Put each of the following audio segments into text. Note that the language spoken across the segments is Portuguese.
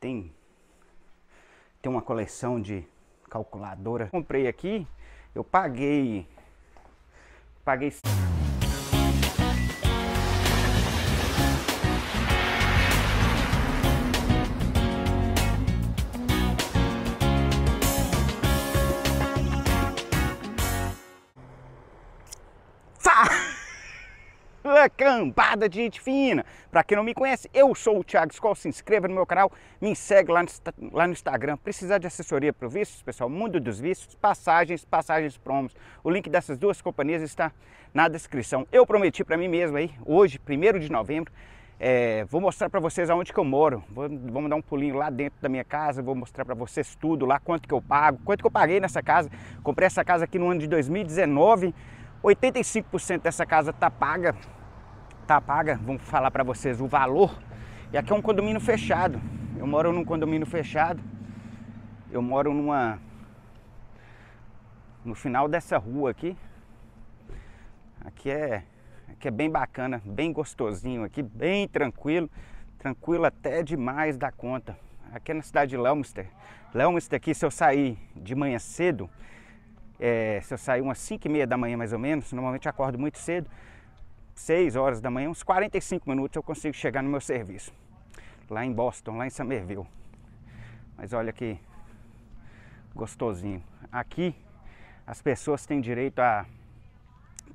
tem tem uma coleção de calculadora. Comprei aqui, eu paguei paguei lambada de gente fina. Para quem não me conhece, eu sou o Thiago Escol, se inscreva no meu canal, me segue lá no, lá no Instagram. Precisar de assessoria para vistos, pessoal, mundo dos vícios, passagens, passagens promos. O link dessas duas companhias está na descrição. Eu prometi para mim mesmo aí, hoje, 1 de novembro, é, vou mostrar para vocês aonde que eu moro. vamos dar um pulinho lá dentro da minha casa, vou mostrar para vocês tudo lá, quanto que eu pago, quanto que eu paguei nessa casa. Comprei essa casa aqui no ano de 2019. 85% dessa casa tá paga, tá paga, vamos falar para vocês o valor. E aqui é um condomínio fechado. Eu moro num condomínio fechado. Eu moro numa no final dessa rua aqui. Aqui é aqui é bem bacana, bem gostosinho aqui, bem tranquilo, tranquilo até demais da conta. Aqui é na cidade de Leominster. Leominster aqui, se eu sair de manhã cedo, é, se eu sair umas 5 e meia da manhã mais ou menos, normalmente acordo muito cedo, 6 horas da manhã, uns 45 minutos eu consigo chegar no meu serviço. Lá em Boston, lá em Somerville. Mas olha que gostosinho. Aqui as pessoas têm direito a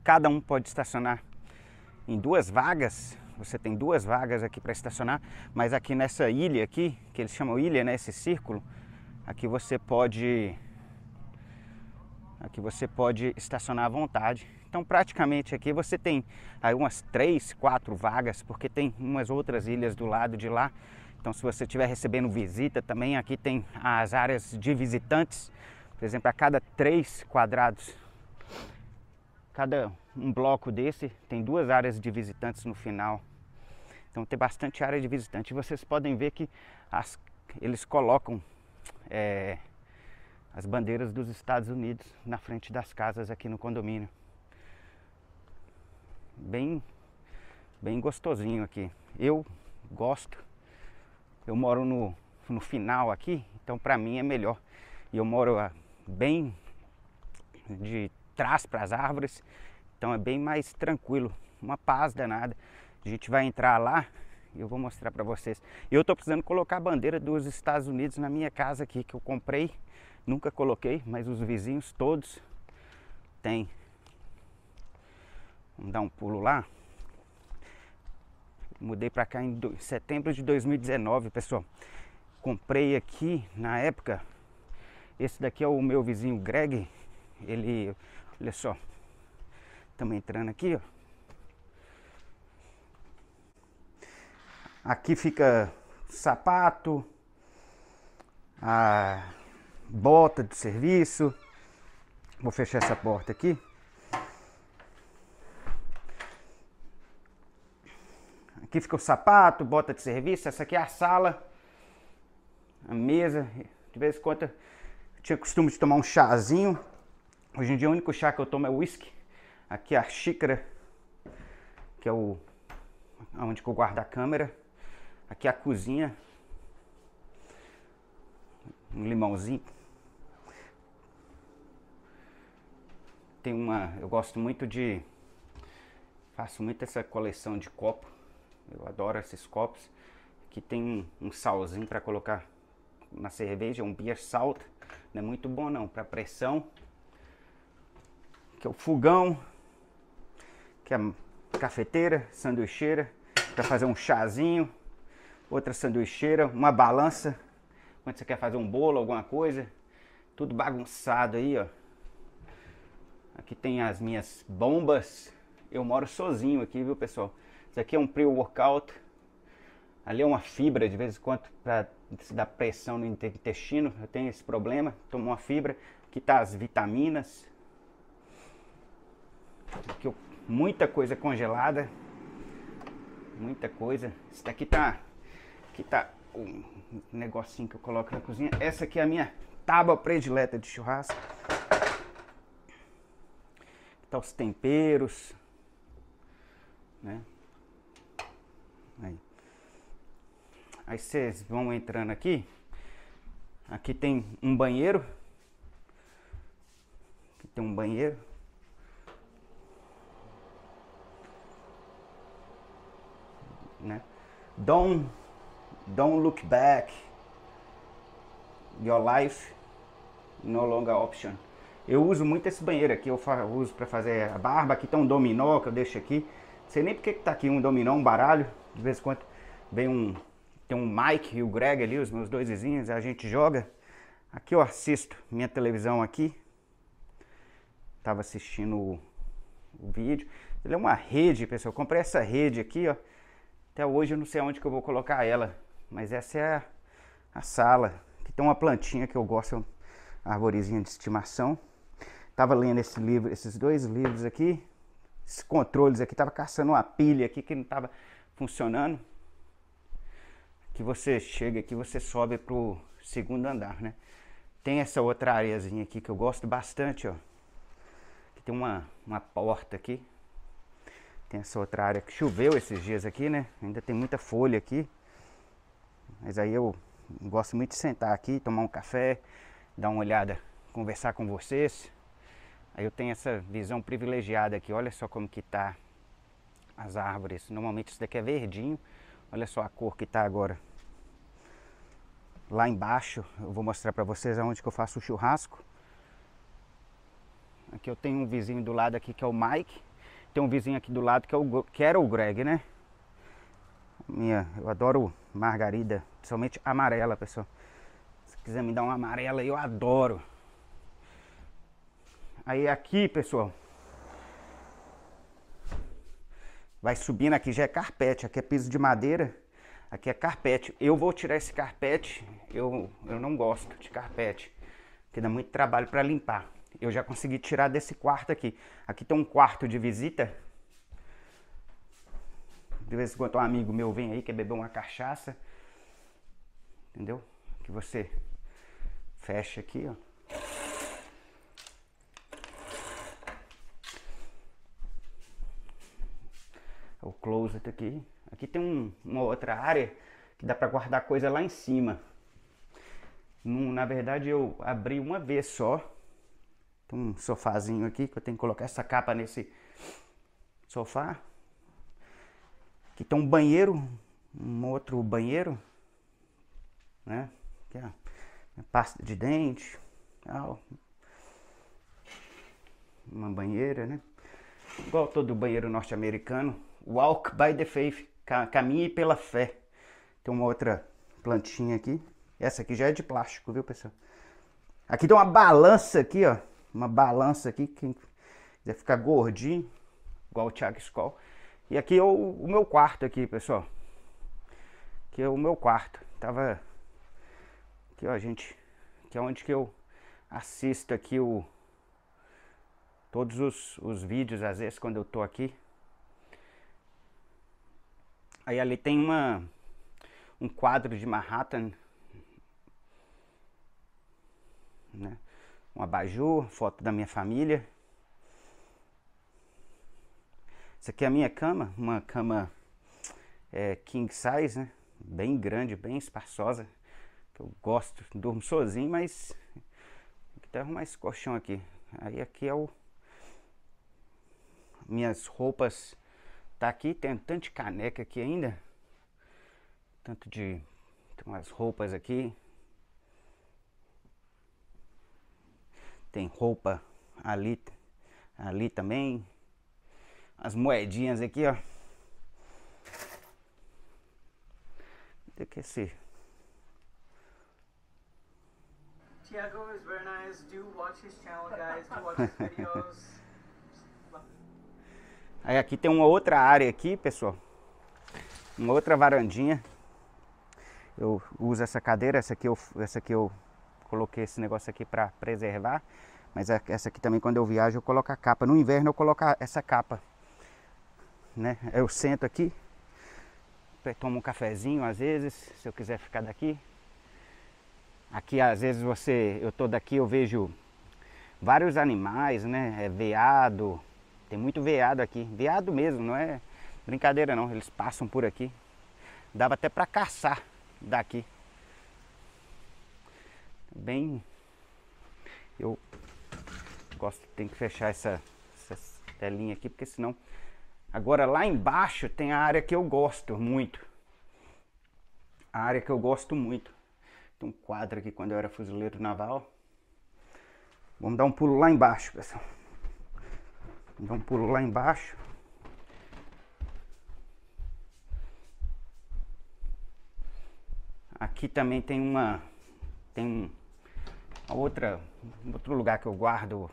cada um pode estacionar em duas vagas. Você tem duas vagas aqui para estacionar, mas aqui nessa ilha aqui, que eles chamam ilha, né, esse círculo, aqui você pode aqui você pode estacionar à vontade então, praticamente aqui você tem aí umas três, quatro vagas, porque tem umas outras ilhas do lado de lá. Então, se você estiver recebendo visita também, aqui tem as áreas de visitantes. Por exemplo, a cada três quadrados, cada um bloco desse tem duas áreas de visitantes no final. Então, tem bastante área de visitante. E vocês podem ver que as, eles colocam é, as bandeiras dos Estados Unidos na frente das casas aqui no condomínio bem, bem gostosinho aqui. Eu gosto, eu moro no, no final aqui, então para mim é melhor. E eu moro bem de trás para as árvores, então é bem mais tranquilo, uma paz danada. A gente vai entrar lá eu vou mostrar para vocês. Eu estou precisando colocar a bandeira dos Estados Unidos na minha casa aqui, que eu comprei, nunca coloquei, mas os vizinhos todos têm. Vamos dar um pulo lá. Mudei para cá em setembro de 2019, pessoal. Comprei aqui na época. Esse daqui é o meu vizinho Greg. Ele, olha só, estamos entrando aqui. Ó. Aqui fica sapato, a bota de serviço. Vou fechar essa porta aqui. Aqui fica o sapato, bota de serviço. Essa aqui é a sala, a mesa. De vez em quando eu tinha costume de tomar um chazinho. Hoje em dia o único chá que eu tomo é whisky. Aqui é a xícara, que é o onde eu guardo a câmera. Aqui é a cozinha. Um limãozinho. Tem uma, eu gosto muito de faço muito essa coleção de copo eu adoro esses copos que tem um salzinho para colocar na cerveja, um beer salt. Não é muito bom não para pressão. Que é o fogão, que é a cafeteira, sanduicheira, para fazer um chazinho, outra sanduicheira, uma balança, quando você quer fazer um bolo, alguma coisa, tudo bagunçado aí, ó. Aqui tem as minhas bombas. Eu moro sozinho aqui, viu, pessoal? Isso aqui é um pre-workout. Ali é uma fibra de vez em quando para se dar pressão no intestino. Eu tenho esse problema. Tomo uma fibra. Aqui tá as vitaminas. Aqui eu, muita coisa congelada. Muita coisa. Isso daqui tá. Aqui tá um negocinho que eu coloco na cozinha. Essa aqui é a minha tábua predileta de churrasco. Aqui tá os temperos. Né? Aí vocês vão entrando aqui. Aqui tem um banheiro. Aqui tem um banheiro. Né? Don't, don't look back. Your life no longer option. Eu uso muito esse banheiro aqui, eu uso para fazer a barba. Aqui tem um dominó que eu deixo aqui. Não sei nem porque que tá aqui um dominó, um baralho. De vez em quando vem um, tem um Mike e o Greg ali, os meus dois vizinhos, a gente joga. Aqui eu assisto minha televisão aqui. Tava assistindo o, o vídeo. Ele é uma rede, pessoal. Eu comprei essa rede aqui, ó. Até hoje eu não sei onde que eu vou colocar ela. Mas essa é a, a sala. que tem uma plantinha que eu gosto, a é arvorezinha de estimação. Tava lendo esse livro, esses dois livros aqui. Esses controles aqui. Tava caçando uma pilha aqui que não tava funcionando que você chega, que você sobe pro segundo andar, né? Tem essa outra areazinha aqui que eu gosto bastante, ó. Que tem uma, uma porta aqui. Tem essa outra área que choveu esses dias aqui, né? Ainda tem muita folha aqui. Mas aí eu gosto muito de sentar aqui, tomar um café, dar uma olhada, conversar com vocês. Aí eu tenho essa visão privilegiada aqui. Olha só como que tá as árvores. Normalmente isso daqui é verdinho Olha só a cor que tá agora. Lá embaixo, eu vou mostrar para vocês aonde que eu faço o churrasco. Aqui eu tenho um vizinho do lado aqui que é o Mike. Tem um vizinho aqui do lado que, é o, que era o Greg, né? Minha, eu adoro margarida, principalmente amarela, pessoal. Se quiser me dar uma amarela, eu adoro. Aí aqui, pessoal, Vai subindo, aqui já é carpete, aqui é piso de madeira, aqui é carpete. Eu vou tirar esse carpete, eu, eu não gosto de carpete, que dá muito trabalho para limpar. Eu já consegui tirar desse quarto aqui. Aqui tem um quarto de visita. De vez em quando um amigo meu vem aí, quer beber uma cachaça. Entendeu? Que você fecha aqui, ó. É o closet aqui. Aqui tem um, uma outra área que dá para guardar coisa lá em cima. Num, na verdade eu abri uma vez só. Tem um sofazinho aqui que eu tenho que colocar essa capa nesse sofá. Aqui tem um banheiro, um outro banheiro, né? Aqui, é pasta de dente, tal. Uma banheira, né? Igual todo banheiro norte-americano. Walk by the faith, caminhe pela fé. Tem uma outra plantinha aqui. Essa aqui já é de plástico, viu, pessoal? Aqui tem uma balança aqui, ó. Uma balança aqui, quem quiser ficar gordinho, igual o Thiago Skoll. E aqui é o, o meu quarto aqui, pessoal. Aqui é o meu quarto. Tava aqui, ó, gente. Que é onde que eu assisto aqui o todos os, os vídeos, às vezes, quando eu tô aqui. Aí ali tem uma, um quadro de Manhattan, né? um abajur, foto da minha família. Essa aqui é a minha cama, uma cama é, king size, né? bem grande, bem espaçosa. Que eu gosto, durmo sozinho, mas tem que arrumar esse colchão aqui. Aí aqui é o minhas roupas Tá aqui, tem um tanto de caneca aqui ainda. Tanto de. Tem umas roupas aqui. Tem roupa ali, ali também. As moedinhas aqui, ó. Cadê é que é esse? Tiago is very nice. Do watch his channel, guys. Do watch his videos. Aí aqui tem uma outra área aqui, pessoal. Uma outra varandinha. Eu uso essa cadeira, essa aqui eu, essa aqui eu coloquei esse negócio aqui para preservar. Mas é, essa aqui também quando eu viajo eu coloco a capa. No inverno eu coloco essa capa. Né? Eu sento aqui, tomo um cafezinho às vezes, se eu quiser ficar daqui. Aqui às vezes você, eu tô daqui, eu vejo vários animais, né? É veado, tem muito veado aqui, veado mesmo, não é brincadeira não, eles passam por aqui. Dava até para caçar daqui. Bem, eu gosto, tem que fechar essa, essa telinha aqui, porque senão... Agora lá embaixo tem a área que eu gosto muito. A área que eu gosto muito. Tem um quadro aqui quando eu era fuzileiro naval. Vamos dar um pulo lá embaixo, pessoal. Dá um então, pulo lá embaixo. Aqui também tem uma tem outra outro lugar que eu guardo.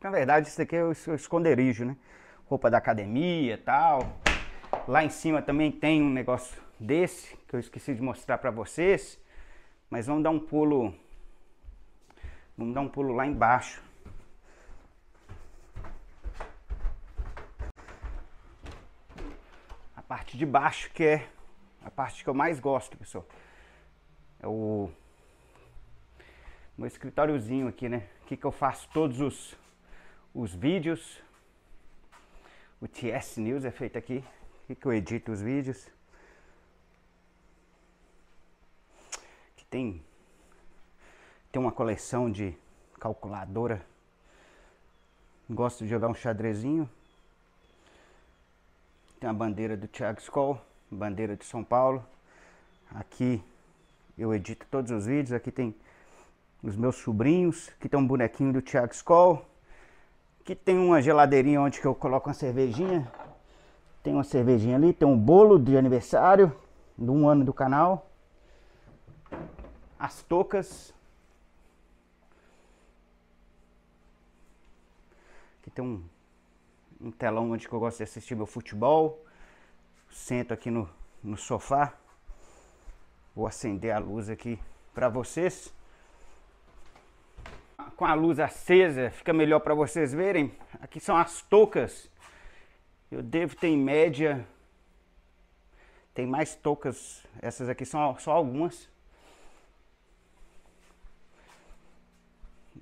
Na verdade, isso aqui é o é esconderijo, né? Roupa da academia, tal. Lá em cima também tem um negócio desse que eu esqueci de mostrar para vocês, mas vamos dar um pulo vamos dar um pulo lá embaixo. parte de baixo, que é a parte que eu mais gosto, pessoal. É o meu escritóriozinho aqui, né? Aqui que eu faço todos os, os vídeos. O TS News é feito aqui. Aqui que eu edito os vídeos. Aqui tem, tem uma coleção de calculadora. Gosto de jogar um xadrezinho. Tem a bandeira do Thiago Skoll, bandeira de São Paulo. Aqui eu edito todos os vídeos. Aqui tem os meus sobrinhos, que tem um bonequinho do Thiago Skoll. Aqui tem uma geladeirinha onde que eu coloco uma cervejinha. Tem uma cervejinha ali, tem um bolo de aniversário de um ano do canal. As tocas. Aqui tem um um telão onde eu gosto de assistir meu futebol. Sento aqui no, no sofá. Vou acender a luz aqui para vocês. Com a luz acesa, fica melhor para vocês verem. Aqui são as toucas. Eu devo ter em média tem mais toucas. Essas aqui são só algumas.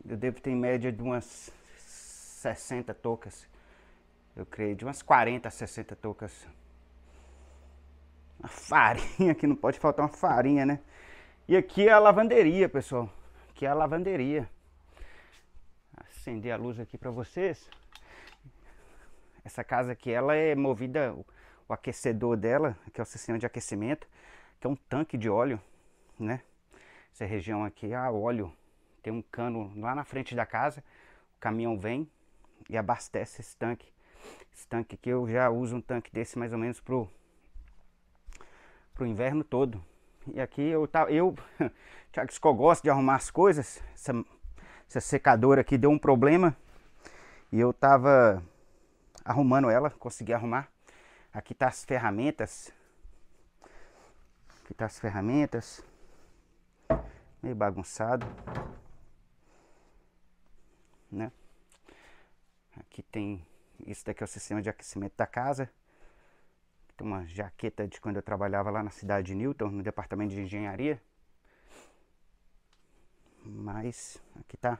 Eu devo ter em média de umas 60 toucas. Eu creio de umas 40 a 60 toucas. Uma farinha, que não pode faltar uma farinha, né? E aqui é a lavanderia, pessoal. Aqui é a lavanderia. Acender a luz aqui para vocês. Essa casa aqui, ela é movida, o aquecedor dela, que é o sistema de aquecimento, que é um tanque de óleo, né? Essa região aqui, ah, óleo. Tem um cano lá na frente da casa, o caminhão vem e abastece esse tanque. Esse tanque aqui eu já uso um tanque desse mais ou menos pro, pro inverno todo. E aqui eu tá, eu, que eu gosta de arrumar as coisas. Essa, essa secadora aqui deu um problema e eu tava arrumando ela, consegui arrumar. Aqui tá as ferramentas. Aqui tá as ferramentas. Meio bagunçado. Né? Aqui tem isso daqui é o sistema de aquecimento da casa. Tem uma jaqueta de quando eu trabalhava lá na cidade de Newton, no departamento de engenharia. Mas aqui tá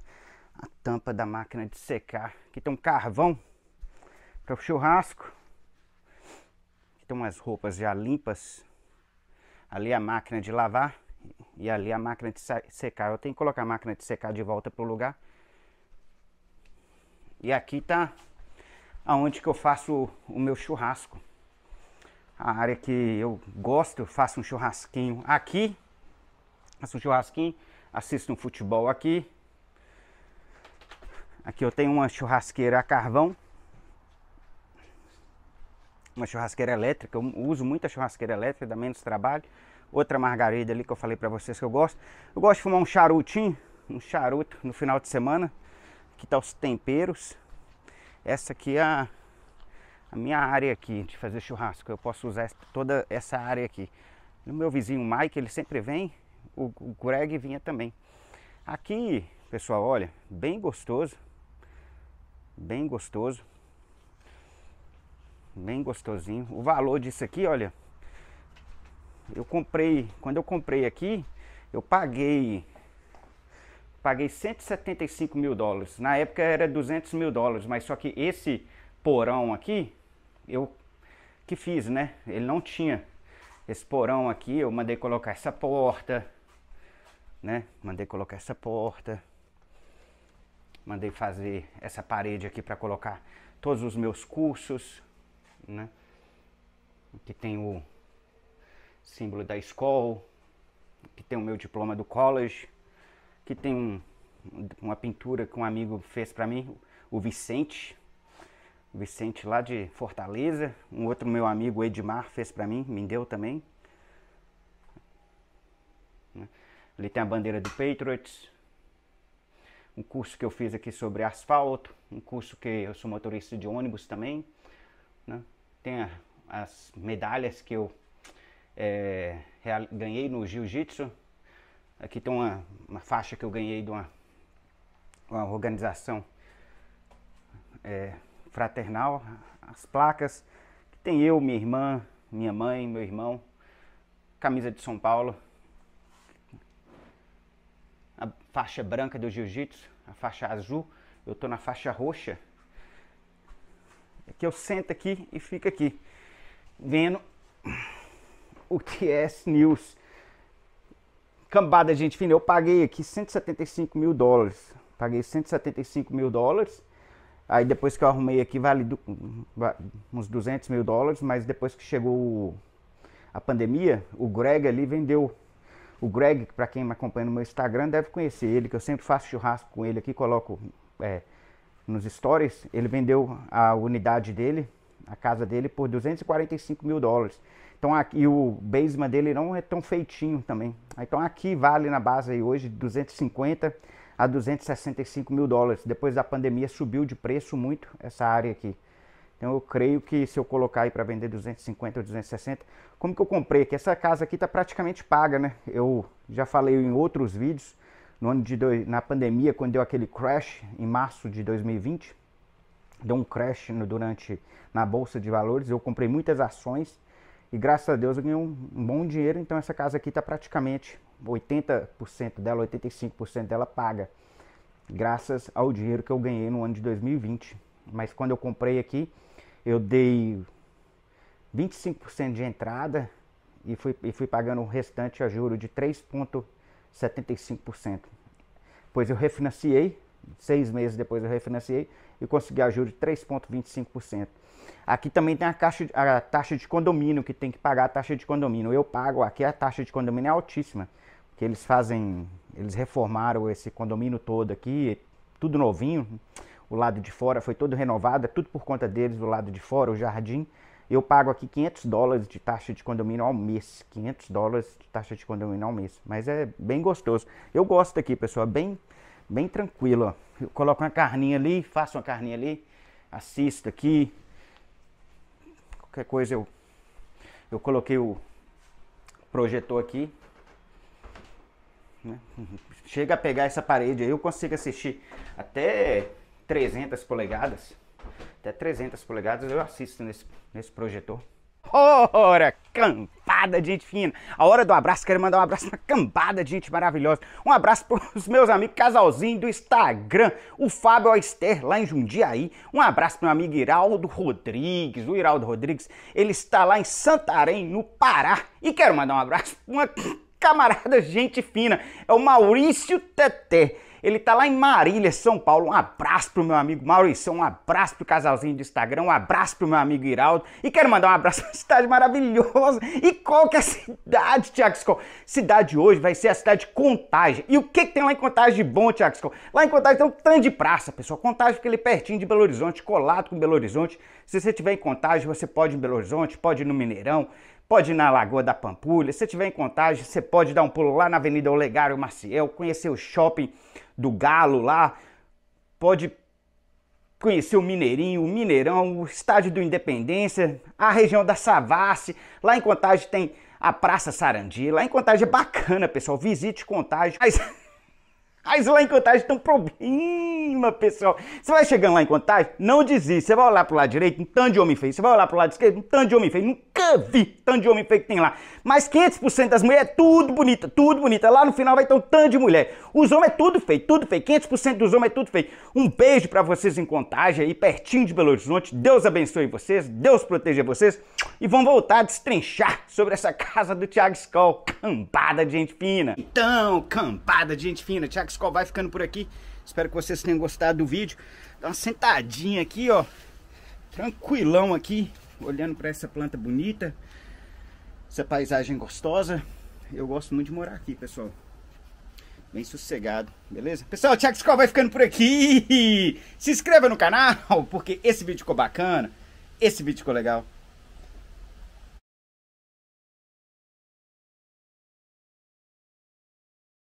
a tampa da máquina de secar. Aqui tem um carvão para o churrasco. Aqui tem umas roupas já limpas. Ali a máquina de lavar e ali a máquina de secar. Eu tenho que colocar a máquina de secar de volta pro lugar. E aqui tá aonde que eu faço o meu churrasco. A área que eu gosto, eu faço um churrasquinho aqui, faço um churrasquinho, assisto um futebol aqui. Aqui eu tenho uma churrasqueira a carvão, uma churrasqueira elétrica, eu uso muita churrasqueira elétrica, dá menos trabalho. Outra margarida ali que eu falei para vocês que eu gosto. Eu gosto de fumar um charutinho, um charuto no final de semana. Aqui tá os temperos essa aqui é a, a minha área aqui de fazer churrasco. Eu posso usar toda essa área aqui. O meu vizinho Mike, ele sempre vem, o, o Greg vinha também. Aqui, pessoal, olha, bem gostoso. Bem gostoso. Bem gostosinho. O valor disso aqui, olha, eu comprei, quando eu comprei aqui, eu paguei paguei 175 mil dólares. Na época era 200 mil dólares, mas só que esse porão aqui, eu que fiz, né? Ele não tinha esse porão aqui, eu mandei colocar essa porta, né? Mandei colocar essa porta. Mandei fazer essa parede aqui para colocar todos os meus cursos, né? Aqui tem o símbolo da escola, aqui tem o meu diploma do college que tem um, uma pintura que um amigo fez para mim, o Vicente, o Vicente lá de Fortaleza, um outro meu amigo Edmar fez para mim, me deu também. Ali né? tem a bandeira do Patriots, um curso que eu fiz aqui sobre asfalto, um curso que eu sou motorista de ônibus também, né? tem a, as medalhas que eu é, ganhei no jiu-jitsu Aqui tem uma, uma faixa que eu ganhei de uma, uma organização é, fraternal. As placas que tem eu, minha irmã, minha mãe, meu irmão. Camisa de São Paulo. A faixa branca do jiu-jitsu. A faixa azul. Eu estou na faixa roxa. É que eu sento aqui e fico aqui. Vendo o TS News cambada de gente fina. Eu paguei aqui 175 mil dólares. Paguei 175 mil dólares. Aí depois que eu arrumei aqui, vale do, uns 200 mil dólares. Mas depois que chegou a pandemia, o Greg ali vendeu. O Greg, para quem me acompanha no meu Instagram, deve conhecer ele, que eu sempre faço churrasco com ele aqui, coloco é, nos stories. Ele vendeu a unidade dele a casa dele por 245 mil dólares. Então aqui o basement dele não é tão feitinho também. Então aqui vale na base aí hoje 250 a 265 mil dólares. Depois da pandemia subiu de preço muito essa área aqui. Então eu creio que se eu colocar aí para vender 250 ou 260, como que eu comprei? Que essa casa aqui está praticamente paga, né? Eu já falei em outros vídeos no ano de dois, na pandemia quando deu aquele crash em março de 2020 deu um crash no, durante na bolsa de valores. Eu comprei muitas ações e graças a Deus eu ganhei um, um bom dinheiro. Então essa casa aqui está praticamente 80% dela, 85% dela paga, graças ao dinheiro que eu ganhei no ano de 2020. Mas quando eu comprei aqui, eu dei 25% de entrada e fui, e fui pagando o restante a juro de 3,75%. Pois eu refinanciei seis meses depois eu refinanciei e consegui a juros de 3,25%. Aqui também tem a, caixa, a taxa de condomínio, que tem que pagar a taxa de condomínio. Eu pago aqui, a taxa de condomínio é altíssima, porque eles fazem, eles reformaram esse condomínio todo aqui, tudo novinho. O lado de fora foi todo renovado, é tudo por conta deles, o lado de fora, o jardim. Eu pago aqui 500 dólares de taxa de condomínio ao mês. 500 dólares de taxa de condomínio ao mês. Mas é bem gostoso. Eu gosto aqui, pessoal. É bem, bem tranquilo, ó. Eu coloco uma carninha ali, faço uma carninha ali, assisto aqui. Qualquer coisa eu eu coloquei o projetor aqui. Né? Chega a pegar essa parede aí, eu consigo assistir até 300 polegadas. Até 300 polegadas eu assisto nesse, nesse projetor. Ora, canta! cambada de gente fina. A hora do abraço, quero mandar um abraço pra cambada de gente maravilhosa. Um abraço pros meus amigos, casalzinho do Instagram, o Fábio Ester lá em Jundiaí. Um abraço pro meu amigo Iraldo Rodrigues, o Iraldo Rodrigues, ele está lá em Santarém, no Pará. E quero mandar um abraço pra uma camarada gente fina, é o Maurício Teté. Ele tá lá em Marília, São Paulo. Um abraço pro meu amigo Maurício, um abraço pro casalzinho de Instagram, um abraço pro meu amigo Iraldo. E quero mandar um abraço pra uma cidade maravilhosa. E qual que é a cidade, Tiago Scott? Cidade hoje vai ser a cidade de Contagem. E o que, que tem lá em Contagem de bom, Tiago Scott? Lá em Contagem tem um tanto de praça, pessoal. Contagem fica ali pertinho de Belo Horizonte, colado com Belo Horizonte. Se você tiver em Contagem, você pode ir em Belo Horizonte, pode ir no Mineirão pode ir na Lagoa da Pampulha. Se tiver em Contagem, você pode dar um pulo lá na Avenida Olegário Maciel, conhecer o shopping do Galo lá. Pode conhecer o Mineirinho, o Mineirão, o Estádio do Independência, a região da Savassi. Lá em Contagem tem a Praça Sarandi. Lá em Contagem é bacana, pessoal. Visite Contagem. Mas... Mas lá em Contagem tem um problema, pessoal. Você vai chegando lá em Contagem, não desista. Você vai olhar pro lado direito, um tanto de homem feio. Você vai olhar pro lado esquerdo, um tanto de homem feio. Nunca vi tanto de homem feio que tem lá. Mas 500% das mulheres é tudo bonita, tudo bonita. Lá no final vai ter um tanto de mulher. Os homens é tudo feio, tudo feio. 500% dos homens é tudo feio. Um beijo para vocês em Contagem aí, pertinho de Belo Horizonte. Deus abençoe vocês, Deus proteja vocês e vão voltar a destrinchar sobre essa casa do Thiago Skoll. Campada de gente fina. Então, campada de gente fina. Thiago Skoll vai ficando por aqui. Espero que vocês tenham gostado do vídeo. Dá uma sentadinha aqui, ó. Tranquilão aqui, olhando para essa planta bonita. Essa paisagem gostosa. Eu gosto muito de morar aqui, pessoal bem sossegado, beleza? Pessoal, o Thiago Scott vai ficando por aqui. Se inscreva no canal, porque esse vídeo ficou bacana, esse vídeo ficou legal.